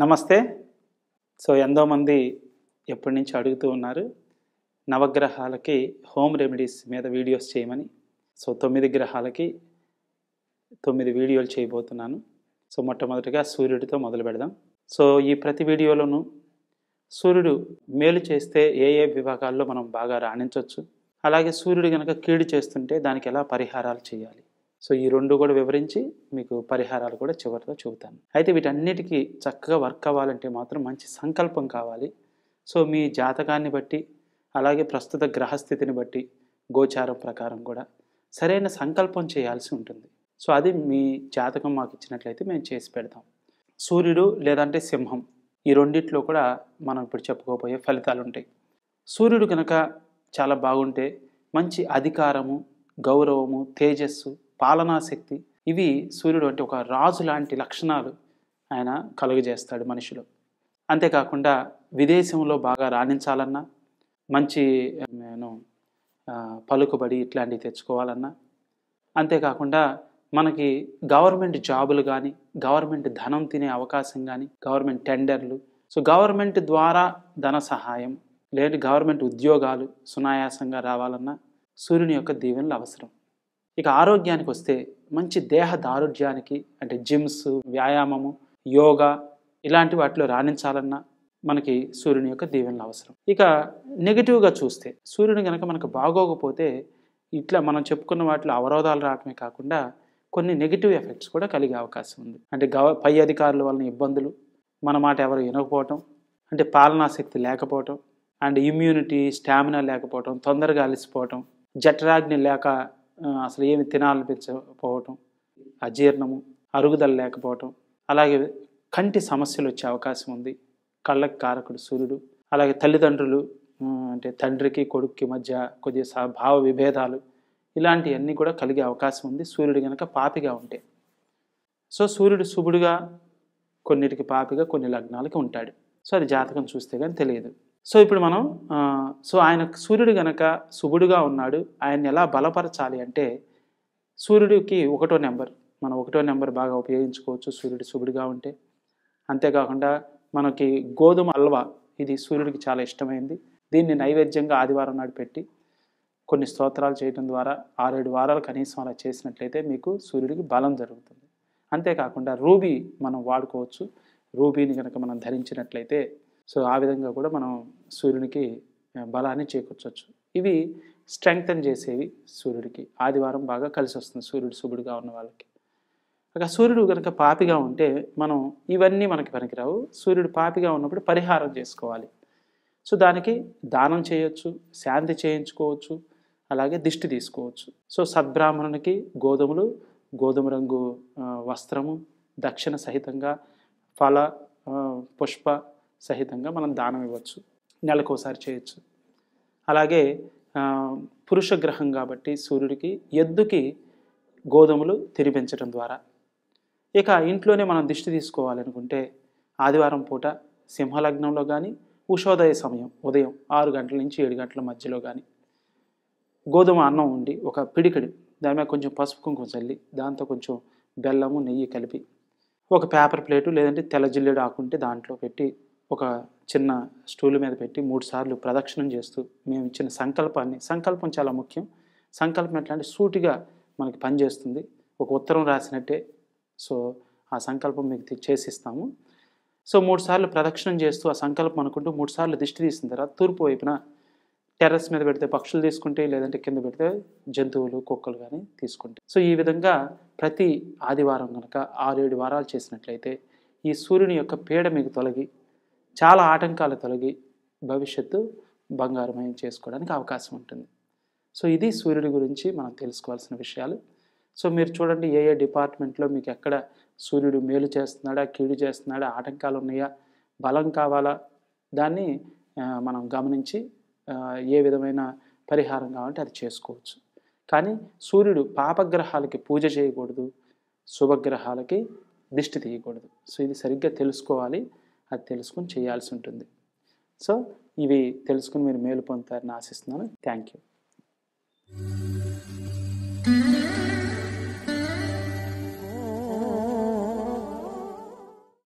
నమస్తే సో ఎంతోమంది ఎప్పటి నుంచి అడుగుతూ ఉన్నారు నవగ్రహాలకి హోమ్ రెమెడీస్ మీద వీడియోస్ చేయమని సో తొమ్మిది గ్రహాలకి తొమ్మిది వీడియోలు చేయబోతున్నాను సో మొట్టమొదటిగా సూర్యుడితో మొదలు పెడదాం సో ఈ ప్రతి వీడియోలోనూ సూర్యుడు మేలు చేస్తే ఏ ఏ విభాగాల్లో మనం బాగా రాణించవచ్చు అలాగే సూర్యుడు కనుక కీడు చేస్తుంటే దానికి ఎలా పరిహారాలు చేయాలి సో ఈ రెండు కూడా వివరించి మీకు పరిహారాలు కూడా చివరిలో చెబుతాను అయితే వీటన్నిటికీ చక్కగా వర్క్ అవ్వాలంటే మాత్రం మంచి సంకల్పం కావాలి సో మీ జాతకాన్ని బట్టి అలాగే ప్రస్తుత గ్రహస్థితిని బట్టి గోచారం ప్రకారం కూడా సరైన సంకల్పం చేయాల్సి ఉంటుంది సో అది మీ జాతకం మాకు ఇచ్చినట్లయితే మేము చేసి పెడతాం సూర్యుడు లేదంటే సింహం ఈ రెండిట్లో కూడా మనం ఇప్పుడు చెప్పుకోబోయే ఫలితాలు ఉంటాయి సూర్యుడు కనుక చాలా బాగుంటే మంచి అధికారము గౌరవము తేజస్సు పాలనాశక్తి ఇవి సూర్యుడు అంటే ఒక రాజు లాంటి లక్షణాలు ఆయన కలుగజేస్తాడు మనుషులు అంతేకాకుండా విదేశంలో బాగా రాణించాలన్నా మంచి నేను పలుకుబడి ఇట్లాంటివి తెచ్చుకోవాలన్నా అంతేకాకుండా మనకి గవర్నమెంట్ జాబులు కానీ గవర్నమెంట్ ధనం తినే అవకాశం కానీ గవర్నమెంట్ టెండర్లు సో గవర్నమెంట్ ద్వారా ధన సహాయం లేదంటే గవర్నమెంట్ ఉద్యోగాలు సునాయాసంగా రావాలన్నా సూర్యుని యొక్క దీవెనలు అవసరం ఇక ఆరోగ్యానికి వస్తే మంచి దేహ దారుఢ్యానికి అంటే జిమ్స్ వ్యాయామము యోగా ఇలాంటి వాటిలో రాణించాలన్నా మనకి సూర్యుని యొక్క దీవెనలు అవసరం ఇక నెగిటివ్గా చూస్తే సూర్యుని కనుక మనకు బాగోకపోతే ఇట్లా మనం చెప్పుకున్న వాటిలో అవరోధాలు రావటమే కాకుండా కొన్ని నెగిటివ్ ఎఫెక్ట్స్ కూడా కలిగే అవకాశం ఉంది అంటే గవ పై అధికారుల వలన ఇబ్బందులు మన మాట ఎవరు వినకపోవటం అంటే పాలనాశక్తి లేకపోవటం అండ్ ఇమ్యూనిటీ స్టామినా లేకపోవటం తొందరగా అలసిపోవటం జఠరాగ్ని లేక అసలు ఏమి తినాలనిపించకపోవటం అజీర్ణము అరుగుదల లేకపోవటం అలాగే కంటి సమస్యలు వచ్చే అవకాశం ఉంది కళ్ళకు కారకుడు సూర్యుడు అలాగే తల్లిదండ్రులు అంటే తండ్రికి కొడుక్కి మధ్య కొద్దిగా భావ విభేదాలు ఇలాంటివన్నీ కూడా కలిగే అవకాశం ఉంది సూర్యుడు కనుక పాపిగా ఉంటే సో సూర్యుడు శుభుడుగా కొన్నిటికి పాపిగా కొన్ని లగ్నాలకి ఉంటాడు సో అది జాతకం చూస్తే కానీ తెలియదు సో ఇప్పుడు మనం సో ఆయన సూర్యుడు గనక శుభుడుగా ఉన్నాడు ఆయన్ని ఎలా బలపరచాలి అంటే సూర్యుడికి ఒకటో నెంబర్ మనం ఒకటో నెంబర్ బాగా ఉపయోగించుకోవచ్చు సూర్యుడు శుభుడుగా ఉంటే అంతేకాకుండా మనకి గోధుమ అల్వా ఇది సూర్యుడికి చాలా ఇష్టమైంది దీన్ని నైవేద్యంగా ఆదివారం నాడు పెట్టి కొన్ని స్తోత్రాలు చేయడం ద్వారా ఆరేడు వారాలు కనీసం అలా చేసినట్లయితే మీకు సూర్యుడికి బలం జరుగుతుంది అంతేకాకుండా రూబీ మనం వాడుకోవచ్చు రూబీని కనుక మనం ధరించినట్లయితే సో ఆ విధంగా కూడా మనం సూర్యునికి బలాన్ని చేకూర్చవచ్చు ఇవి స్ట్రెంగ్తన్ చేసేవి సూర్యుడికి ఆదివారం బాగా కలిసి వస్తుంది సూర్యుడు శుభుడిగా ఉన్న వాళ్ళకి ఇక సూర్యుడు కనుక పాపిగా ఉంటే మనం ఇవన్నీ మనకి పనికిరావు సూర్యుడు పాపిగా ఉన్నప్పుడు పరిహారం చేసుకోవాలి సో దానికి దానం చేయొచ్చు శాంతి చేయించుకోవచ్చు అలాగే దిష్టి తీసుకోవచ్చు సో సద్బ్రాహ్మణునికి గోధుమలు గోధుమ రంగు వస్త్రము దక్షిణ సహితంగా ఫల పుష్ప సహితంగా మనం దానం ఇవ్వచ్చు నెలకోసారి చేయొచ్చు అలాగే పురుష గ్రహం కాబట్టి సూర్యుడికి ఎద్దుకి గోధుమలు తినిపించడం ద్వారా ఇక ఇంట్లోనే మనం దిష్టి తీసుకోవాలనుకుంటే ఆదివారం పూట సింహలగ్నంలో కానీ ఉషోదయ సమయం ఉదయం ఆరు గంటల నుంచి ఏడు గంటల మధ్యలో కానీ గోధుమ అన్నం ఉండి ఒక పిడికిడి దాని మీద కొంచెం పసుపు కుంకుమ చల్లి దాంతో కొంచెం బెల్లము నెయ్యి కలిపి ఒక పేపర్ ప్లేటు లేదంటే తెల్ల జిల్లెడు ఆకుంటే దాంట్లో పెట్టి ఒక చిన్న స్టూల్ మీద పెట్టి మూడు సార్లు ప్రదక్షిణం చేస్తూ మేము ఇచ్చిన సంకల్పాన్ని సంకల్పం చాలా ముఖ్యం సంకల్పం ఎట్లాంటి సూటిగా మనకి పనిచేస్తుంది ఒక ఉత్తరం రాసినట్టే సో ఆ సంకల్పం మీకు చేసిస్తాము సో మూడు సార్లు ప్రదక్షిణం చేస్తూ ఆ సంకల్పం అనుకుంటూ మూడు సార్లు దిష్టి తీసిన తర్వాత తూర్పు వైపున టెర్రస్ మీద పెడితే పక్షులు తీసుకుంటే లేదంటే కింద పెడితే జంతువులు కుక్కలు కానీ తీసుకుంటాయి సో ఈ విధంగా ప్రతి ఆదివారం కనుక ఆరేడు వారాలు చేసినట్లయితే ఈ సూర్యుని యొక్క పీడ మీకు తొలగి చాలా ఆటంకాలు తొలగి భవిష్యత్తు బంగారమయం చేసుకోవడానికి అవకాశం ఉంటుంది సో ఇది సూర్యుడి గురించి మనం తెలుసుకోవాల్సిన విషయాలు సో మీరు చూడండి ఏ ఏ డిపార్ట్మెంట్లో మీకు ఎక్కడ సూర్యుడు మేలు చేస్తున్నాడా కీడు చేస్తున్నాడా ఆటంకాలు ఉన్నాయా బలం కావాలా దాన్ని మనం గమనించి ఏ విధమైన పరిహారం కావాలంటే అది చేసుకోవచ్చు కానీ సూర్యుడు పాపగ్రహాలకి పూజ చేయకూడదు శుభగ్రహాలకి దిష్టి తీయకూడదు సో ఇది సరిగ్గా తెలుసుకోవాలి అది తెలుసుకుని చేయాల్సి ఉంటుంది సో ఇవి తెలుసుకుని మీరు మేలు పొందుతారని ఆశిస్తున్నాను థ్యాంక్ యూ